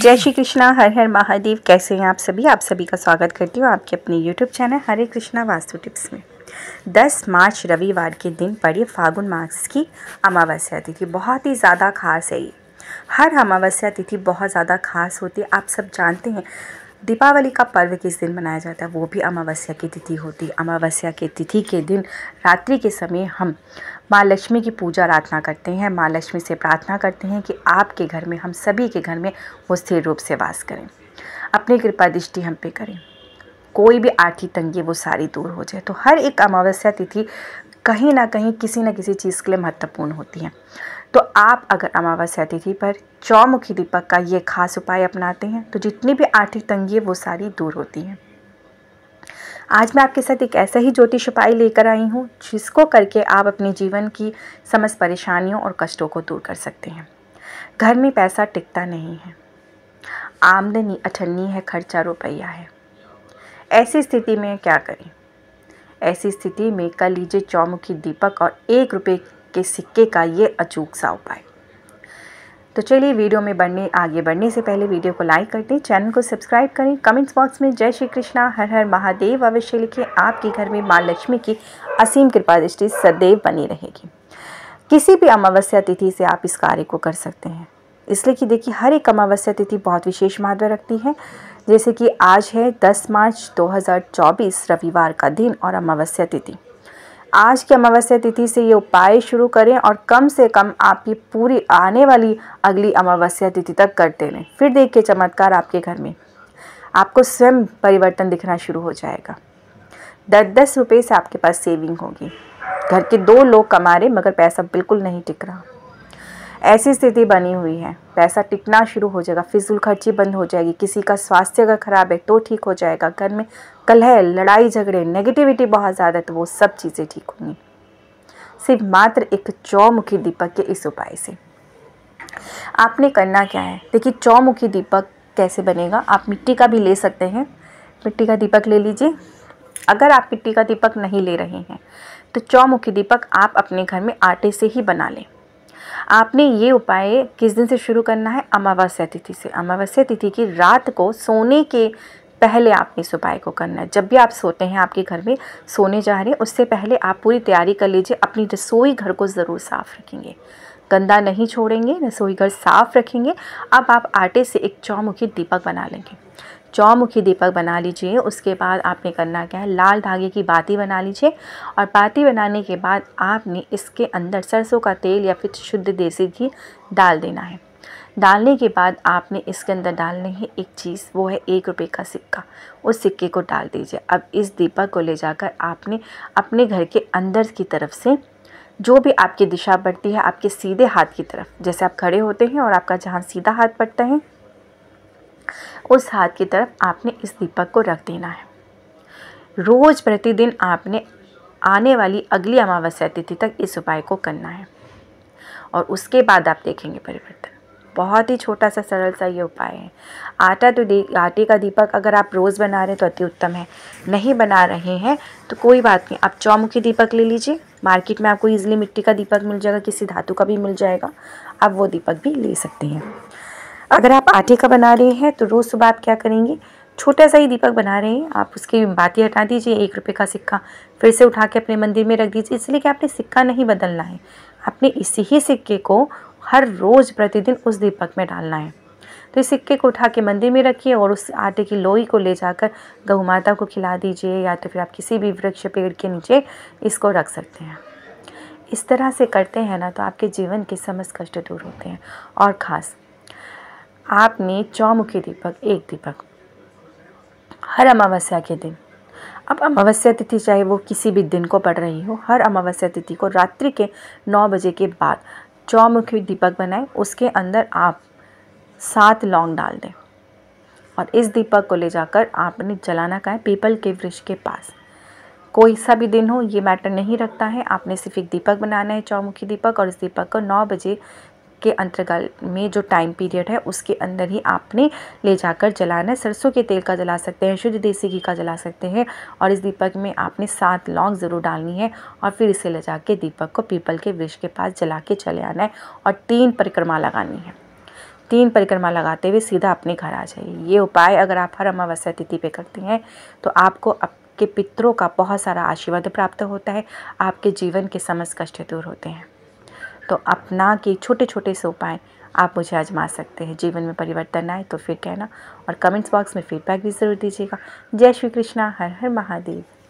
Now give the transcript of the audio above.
जय श्री कृष्णा हर हर महादेव कैसे हैं आप सभी आप सभी का स्वागत करती हूँ आपके अपने YouTube channel Hare Krishna Vastu tips में 10 मार्च रविवार के दिन पड़ी फागुन मास की अमावस्या तिथि बहुत ही ज़्यादा खास है ये हर अमावस्या तिथि बहुत ज़्यादा खास होती है आप सब जानते हैं दीपावली का पर्व किस दिन मनाया जाता है वो भी अमावस्या की तिथि होती है अमावस्या की तिथि के दिन रात्रि के समय हम माँ लक्ष्मी की पूजा आराधना करते हैं माँ लक्ष्मी से प्रार्थना करते हैं कि आपके घर में हम सभी के घर में वो स्थिर रूप से वास करें अपनी कृपा दृष्टि हम पे करें कोई भी आर्थिक तंगी वो सारी दूर हो जाए तो हर एक अमावस्या तिथि कहीं ना कहीं किसी न किसी चीज़ के लिए महत्वपूर्ण होती हैं तो आप अगर अमावस्या तिथि पर चौमुखी दीपक का ये खास उपाय अपनाते हैं तो जितनी भी आर्थिक तंगी है वो सारी दूर होती हैं आज मैं आपके साथ एक ऐसा ही ज्योतिष उपाय लेकर आई हूँ जिसको करके आप अपने जीवन की समस्त परेशानियों और कष्टों को दूर कर सकते हैं घर में पैसा टिकता नहीं है आमदनी अठन्नी है खर्चा रुपया है ऐसी स्थिति में क्या करें ऐसी स्थिति में कर लीजिए चौमुखी दीपक और एक रुपये के सिक्के का ये अचूक सा उपाय तो चलिए वीडियो में बढ़ने आगे बढ़ने से पहले वीडियो को लाइक कर दें चैनल को सब्सक्राइब करें कमेंट्स बॉक्स में जय श्री कृष्णा हर हर महादेव अवश्य लिखें आपके घर में माँ लक्ष्मी की असीम कृपा दृष्टि सदैव बनी रहेगी किसी भी अमावस्या तिथि से आप इस कार्य को कर सकते हैं इसलिए कि देखिए हर एक अमावस्या तिथि बहुत विशेष महत्व रखती है जैसे कि आज है 10 मार्च 2024 रविवार का दिन और अमावस्या तिथि आज की अमावस्या तिथि से ये उपाय शुरू करें और कम से कम आपकी पूरी आने वाली अगली अमावस्या तिथि तक करते रहें फिर देखिए चमत्कार आपके घर में आपको स्वयं परिवर्तन दिखना शुरू हो जाएगा दस दस रुपये से आपके पास सेविंग होगी घर के दो लोग कमा रहे मगर पैसा बिल्कुल नहीं टिक रहा ऐसी स्थिति बनी हुई है पैसा टिकना शुरू हो जाएगा फिजूल खर्ची बंद हो जाएगी किसी का स्वास्थ्य अगर ख़राब है तो ठीक हो जाएगा घर में कलह लड़ाई झगड़े नेगेटिविटी बहुत ज़्यादा है तो वो सब चीज़ें ठीक होंगी सिर्फ मात्र एक चौमुखी दीपक के इस उपाय से आपने करना क्या है देखिए चौमुखी दीपक कैसे बनेगा आप मिट्टी का भी ले सकते हैं मिट्टी का दीपक ले लीजिए अगर आप मिट्टी का दीपक नहीं ले रहे हैं तो चौमुखी दीपक आप अपने घर में आटे से ही बना लें आपने ये उपाय किस दिन से शुरू करना है अमावस्या तिथि से अमावस्या तिथि की रात को सोने के पहले आपने इस उपाय को करना है जब भी आप सोते हैं आपके घर में सोने जा रहे हैं उससे पहले आप पूरी तैयारी कर लीजिए अपनी रसोई घर को ज़रूर साफ़ रखेंगे गंदा नहीं छोड़ेंगे रसोई घर साफ़ रखेंगे अब आप आटे से एक चौमुखी दीपक बना लेंगे चौमुखी दीपक बना लीजिए उसके बाद आपने करना क्या है लाल धागे की बाती बना लीजिए और बाती बनाने के बाद आपने इसके अंदर सरसों का तेल या फिर शुद्ध देसी घी डाल देना है डालने के बाद आपने इसके अंदर डालनी है एक चीज़ वो है एक रुपये का सिक्का उस सिक्के को डाल दीजिए अब इस दीपक को ले जाकर आपने अपने घर के अंदर की तरफ से जो भी आपकी दिशा बढ़ती है आपके सीधे हाथ की तरफ जैसे आप खड़े होते हैं और आपका जहाँ सीधा हाथ पड़ता है उस हाथ की तरफ आपने इस दीपक को रख देना है रोज़ प्रतिदिन आपने आने वाली अगली अमावस्या तिथि तक इस उपाय को करना है और उसके बाद आप देखेंगे परिवर्तन बहुत ही छोटा सा सरल सा ये उपाय है आटा तो आटे का दीपक अगर आप रोज़ बना रहे हैं तो अति उत्तम है नहीं बना रहे हैं तो कोई बात नहीं आप चौमुखी दीपक ले लीजिए मार्केट में आपको इजीली मिट्टी का दीपक मिल जाएगा किसी धातु का भी मिल जाएगा आप वो दीपक भी ले सकते हैं अगर आप आटे का बना रहे हैं तो रोज़ सुबह आप क्या करेंगे छोटा सा ही दीपक बना रहे हैं आप उसकी बाती हटा दीजिए एक रुपये का सिक्का फिर से उठा के अपने मंदिर में रख दीजिए इसलिए कि आपने सिक्का नहीं बदलना है आपने इसी ही सिक्के को हर रोज़ प्रतिदिन उस दीपक में डालना है तो इस सिक्के को उठा के मंदिर में रखिए और उस आटे की लोई को ले जाकर गऊ माता को खिला दीजिए या तो फिर आप किसी भी वृक्ष पेड़ के नीचे इसको रख सकते हैं इस तरह से करते हैं ना तो आपके जीवन के समस्त कष्ट दूर होते हैं और ख़ास आपने चौमुखी दीपक एक दीपक हर अमावस्या के दिन अब अमावस्या तिथि चाहे वो किसी भी दिन को पड़ रही हो हर अमावस्या तिथि को रात्रि के नौ बजे के बाद चौमुखी दीपक बनाएं उसके अंदर आप सात लौंग डाल दें और इस दीपक को ले जाकर आपने जलाना का है पीपल के वृक्ष के पास कोई सा भी दिन हो ये मैटर नहीं रखता है आपने सिर्फ एक दीपक बनाना है चौमुखी दीपक और इस दीपक को नौ बजे के अंतर्गत में जो टाइम पीरियड है उसके अंदर ही आपने ले जाकर जलाना है सरसों के तेल का जला सकते हैं शुद्ध देसी घी का जला सकते हैं और इस दीपक में आपने सात लौंग ज़रूर डालनी है और फिर इसे ले जा दीपक को पीपल के वृक्ष के पास जला के चले आना है और तीन परिक्रमा लगानी है तीन परिक्रमा लगाते हुए सीधा अपने घर आ जाइए ये उपाय अगर आप हर अमावस्या तिथि पे करते हैं तो आपको आपके पितरों का बहुत सारा आशीर्वाद प्राप्त होता है आपके जीवन के समस्त कष्ट दूर होते हैं तो अपना के छोटे छोटे से उपाय आप मुझे आजमा सकते हैं जीवन में परिवर्तन आए तो फिर कहना और कमेंट्स बॉक्स में फीडबैक भी ज़रूर दीजिएगा जय श्री कृष्णा हर हर महादेव